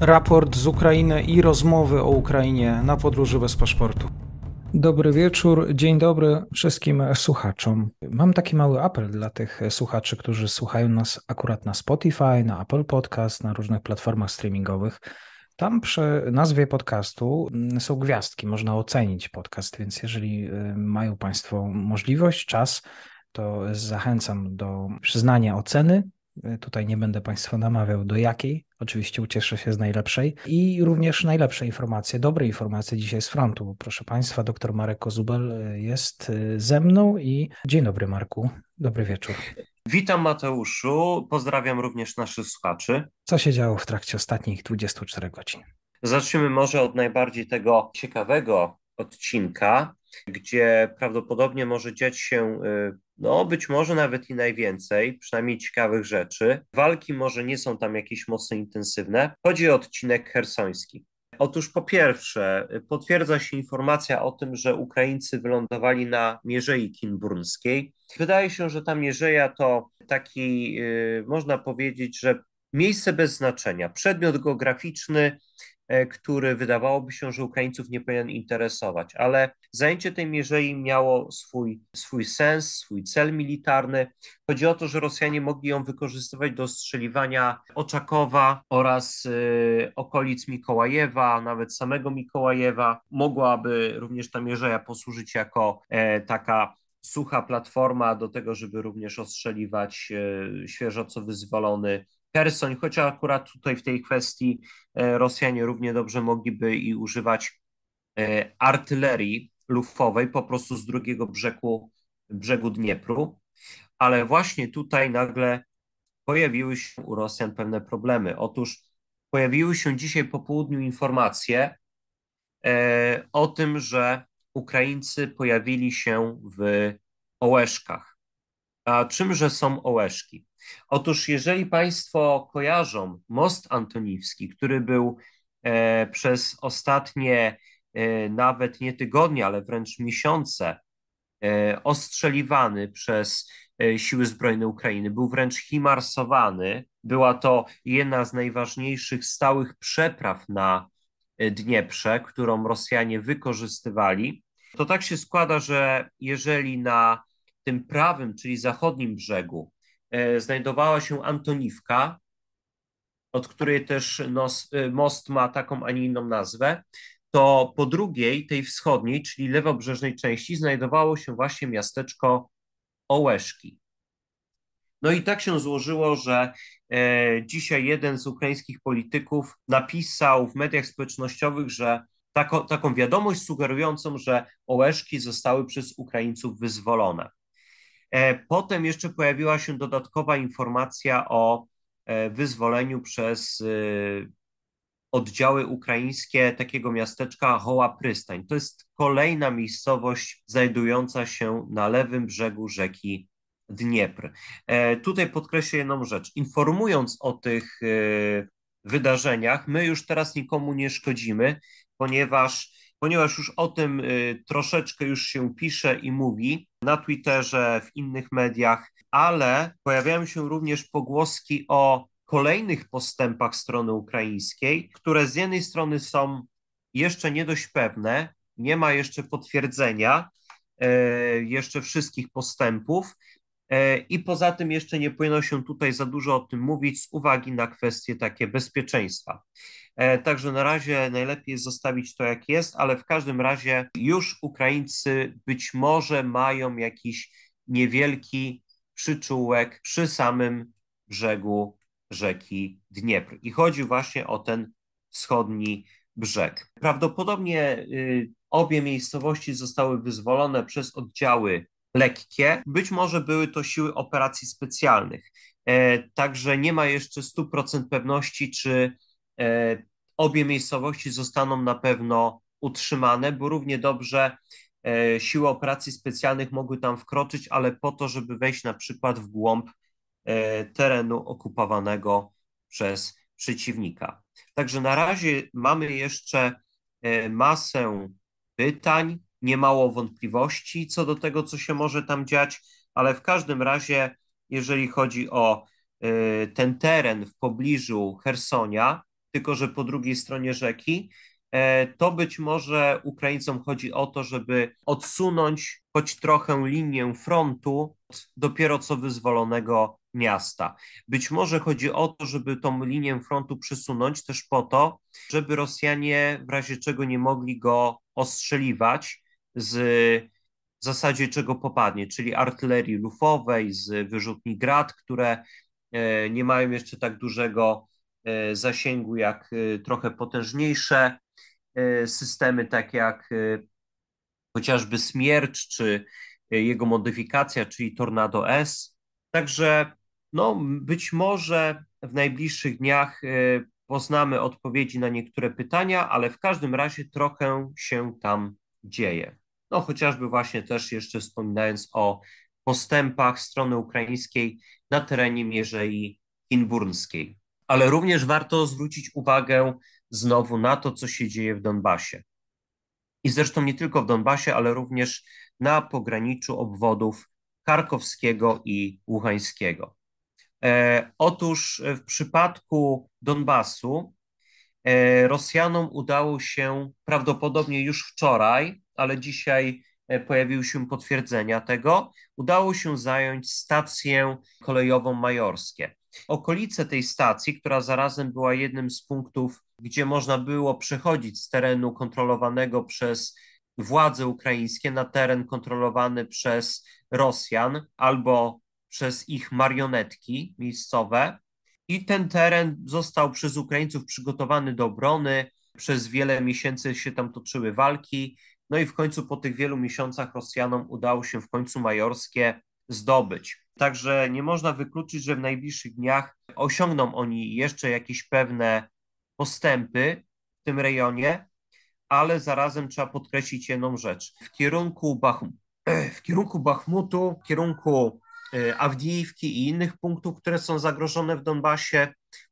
Raport z Ukrainy i rozmowy o Ukrainie na podróży bez paszportu. Dobry wieczór, dzień dobry wszystkim słuchaczom. Mam taki mały apel dla tych słuchaczy, którzy słuchają nas akurat na Spotify, na Apple Podcast, na różnych platformach streamingowych. Tam przy nazwie podcastu mm, są gwiazdki, można ocenić podcast, więc jeżeli y, mają Państwo możliwość, czas, to zachęcam do przyznania oceny E, tutaj nie będę Państwa namawiał do jakiej. Oczywiście ucieszę się z najlepszej. I również najlepsze informacje, dobre informacje dzisiaj z frontu. Proszę Państwa, doktor Marek Kozubel e, jest e, ze mną i dzień dobry Marku, dobry wieczór. Witam Mateuszu, pozdrawiam również naszych słuchaczy. Co się działo w trakcie ostatnich 24 godzin? Zacznijmy może od najbardziej tego ciekawego odcinka, gdzie prawdopodobnie może dziać się, y, no być może nawet i najwięcej, przynajmniej ciekawych rzeczy. Walki może nie są tam jakieś mocno intensywne. Chodzi o odcinek hersoński. Otóż po pierwsze, y, potwierdza się informacja o tym, że Ukraińcy wylądowali na Mierzei Kinburnskiej. Wydaje się, że ta Mierzeja to taki, y, można powiedzieć, że miejsce bez znaczenia, przedmiot geograficzny, E, który wydawałoby się, że Ukraińców nie powinien interesować, ale zajęcie tej mierzei miało swój, swój sens, swój cel militarny. Chodzi o to, że Rosjanie mogli ją wykorzystywać do strzeliwania Oczakowa oraz y, okolic Mikołajewa, nawet samego Mikołajewa. Mogłaby również ta mierzeja posłużyć jako e, taka sucha platforma do tego, żeby również ostrzeliwać e, świeżo co wyzwolony Hersoń, chociaż akurat tutaj w tej kwestii e, Rosjanie równie dobrze mogliby i używać e, artylerii lufowej po prostu z drugiego brzegu, brzegu Dniepru, ale właśnie tutaj nagle pojawiły się u Rosjan pewne problemy. Otóż pojawiły się dzisiaj po południu informacje e, o tym, że Ukraińcy pojawili się w Ołeszkach. A czymże są ołeszki? Otóż, jeżeli Państwo kojarzą most antoniwski, który był e, przez ostatnie e, nawet nie tygodnie, ale wręcz miesiące e, ostrzeliwany przez e, siły zbrojne Ukrainy, był wręcz himarsowany. Była to jedna z najważniejszych stałych przepraw na e, Dnieprze, którą Rosjanie wykorzystywali. To tak się składa, że jeżeli na tym prawym, czyli zachodnim brzegu, e, znajdowała się Antoniwka, od której też nos, e, most ma taką, a nie inną nazwę, to po drugiej, tej wschodniej, czyli lewobrzeżnej części, znajdowało się właśnie miasteczko Ołeszki. No i tak się złożyło, że e, dzisiaj jeden z ukraińskich polityków napisał w mediach społecznościowych, że tako, taką wiadomość sugerującą, że Ołeszki zostały przez Ukraińców wyzwolone. E, potem jeszcze pojawiła się dodatkowa informacja o e, wyzwoleniu przez e, oddziały ukraińskie takiego miasteczka Hoła Prystań. To jest kolejna miejscowość znajdująca się na lewym brzegu rzeki Dniepr. Tutaj podkreślę jedną rzecz. Informując o tych wydarzeniach, my już teraz nikomu nie szkodzimy, ponieważ ponieważ już o tym y, troszeczkę już się pisze i mówi na Twitterze, w innych mediach, ale pojawiają się również pogłoski o kolejnych postępach strony ukraińskiej, które z jednej strony są jeszcze nie dość pewne, nie ma jeszcze potwierdzenia, y, jeszcze wszystkich postępów, E, I poza tym jeszcze nie powinno się tutaj za dużo o tym mówić z uwagi na kwestie takie bezpieczeństwa. E, także na razie najlepiej jest zostawić to jak jest, ale w każdym razie już Ukraińcy być może mają jakiś niewielki przyczółek przy samym brzegu rzeki Dniepr. I chodzi właśnie o ten wschodni brzeg. Prawdopodobnie y, obie miejscowości zostały wyzwolone przez oddziały lekkie. Być może były to siły operacji specjalnych. E, także nie ma jeszcze 100% pewności, czy e, obie miejscowości zostaną na pewno utrzymane, bo równie dobrze e, siły operacji specjalnych mogły tam wkroczyć, ale po to, żeby wejść na przykład w głąb terenu okupowanego przez przeciwnika. Także na razie mamy jeszcze masę pytań, niemało wątpliwości co do tego, co się może tam dziać, ale w każdym razie, jeżeli chodzi o y, ten teren w pobliżu Hersonia, tylko że po drugiej stronie rzeki, e, to być może Ukraińcom chodzi o to, żeby odsunąć choć trochę linię frontu od dopiero co wyzwolonego miasta. Być może chodzi o to, żeby tą linię frontu przesunąć też po to, żeby Rosjanie w razie czego nie mogli go ostrzeliwać, z w zasadzie czego popadnie, czyli artylerii lufowej, z wyrzutni grad, które e, nie mają jeszcze tak dużego e, zasięgu jak e, trochę potężniejsze systemy, tak jak chociażby Smiercz czy jego modyfikacja, czyli Tornado S. Także no, być może w najbliższych dniach poznamy odpowiedzi na niektóre pytania, ale w każdym razie trochę się tam dzieje. No chociażby właśnie też jeszcze wspominając o postępach strony ukraińskiej na terenie Mierzei Inburnskiej. Ale również warto zwrócić uwagę znowu na to, co się dzieje w Donbasie. I zresztą nie tylko w Donbasie, ale również na pograniczu obwodów karkowskiego i łuhańskiego. E, otóż w przypadku Donbasu E, Rosjanom udało się prawdopodobnie już wczoraj, ale dzisiaj e, pojawiły się potwierdzenia tego, udało się zająć stację kolejową Majorskie. Okolice tej stacji, która zarazem była jednym z punktów, gdzie można było przechodzić z terenu kontrolowanego przez władze ukraińskie na teren kontrolowany przez Rosjan albo przez ich marionetki miejscowe, i ten teren został przez Ukraińców przygotowany do obrony. Przez wiele miesięcy się tam toczyły walki. No i w końcu po tych wielu miesiącach Rosjanom udało się w końcu majorskie zdobyć. Także nie można wykluczyć, że w najbliższych dniach osiągną oni jeszcze jakieś pewne postępy w tym rejonie, ale zarazem trzeba podkreślić jedną rzecz. W kierunku, Bachmutu, w kierunku Bachmutu, w kierunku Y, Awdijwki i innych punktów, które są zagrożone w Donbasie,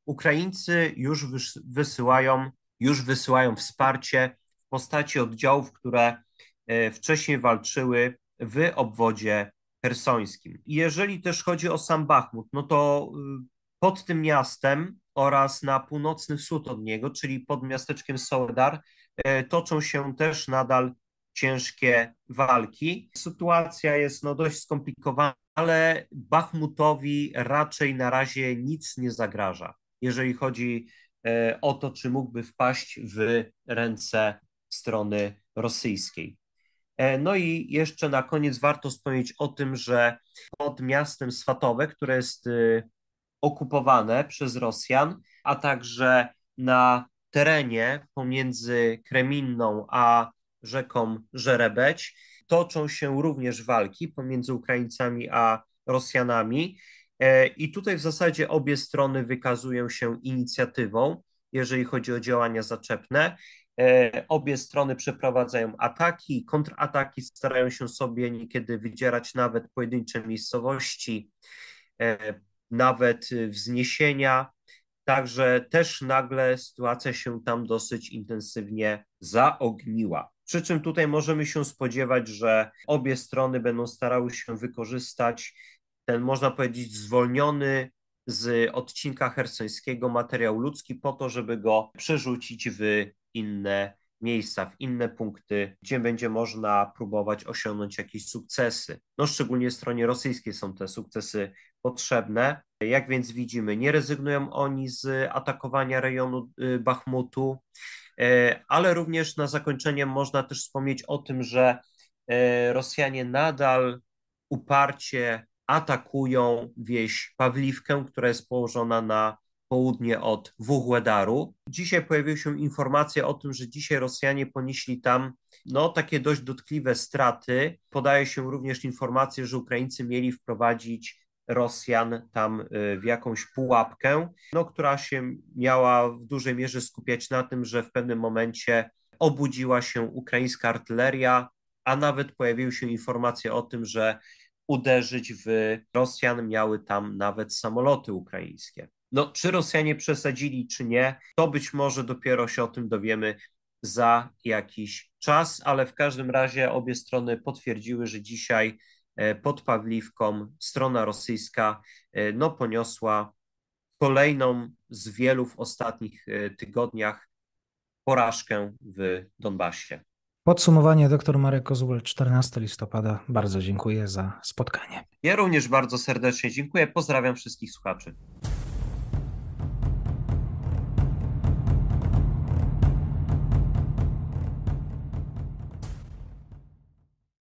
Ukraińcy już wysyłają, już wysyłają wsparcie w postaci oddziałów, które y, wcześniej walczyły w obwodzie hersońskim. jeżeli też chodzi o sam Bachmut, no to y, pod tym miastem oraz na północny wschód od niego, czyli pod miasteczkiem Soledar, toczą się też nadal ciężkie walki. Sytuacja jest no, dość skomplikowana ale Bachmutowi raczej na razie nic nie zagraża, jeżeli chodzi e, o to, czy mógłby wpaść w ręce strony rosyjskiej. E, no i jeszcze na koniec warto wspomnieć o tym, że pod miastem Swatowe, które jest e, okupowane przez Rosjan, a także na terenie pomiędzy Kreminną a rzeką Żerebeć, toczą się również walki pomiędzy Ukraińcami a Rosjanami. E, I tutaj w zasadzie obie strony wykazują się inicjatywą, jeżeli chodzi o działania zaczepne. E, obie strony przeprowadzają ataki, kontrataki, starają się sobie niekiedy wydzierać nawet pojedyncze miejscowości, e, nawet wzniesienia. Także też nagle sytuacja się tam dosyć intensywnie zaogniła. Przy czym tutaj możemy się spodziewać, że obie strony będą starały się wykorzystać ten, można powiedzieć, zwolniony z odcinka hersońskiego materiał ludzki po to, żeby go przerzucić w inne miejsca, w inne punkty, gdzie będzie można próbować osiągnąć jakieś sukcesy. No szczególnie stronie rosyjskiej są te sukcesy potrzebne. Jak więc widzimy, nie rezygnują oni z atakowania rejonu y, Bachmutu. E, ale również na zakończenie można też wspomnieć o tym, że e, Rosjanie nadal uparcie atakują wieś Pawliwkę, która jest położona na południe od Wuchłedaru. Dzisiaj pojawiły się informacje o tym, że dzisiaj Rosjanie ponieśli tam no, takie dość dotkliwe straty. Podaje się również informacje, że Ukraińcy mieli wprowadzić Rosjan tam y, w jakąś pułapkę, no, która się miała w dużej mierze skupiać na tym, że w pewnym momencie obudziła się ukraińska artyleria, a nawet pojawiły się informacje o tym, że uderzyć w Rosjan miały tam nawet samoloty ukraińskie. No, czy Rosjanie przesadzili, czy nie, to być może dopiero się o tym dowiemy za jakiś czas, ale w każdym razie obie strony potwierdziły, że dzisiaj E, pod Pawliwką strona rosyjska e, no, poniosła kolejną z wielu w ostatnich e, tygodniach porażkę w Donbasie. Podsumowanie dr Marek Kozul, 14 listopada. Bardzo dziękuję za spotkanie. Ja również bardzo serdecznie dziękuję. Pozdrawiam wszystkich słuchaczy.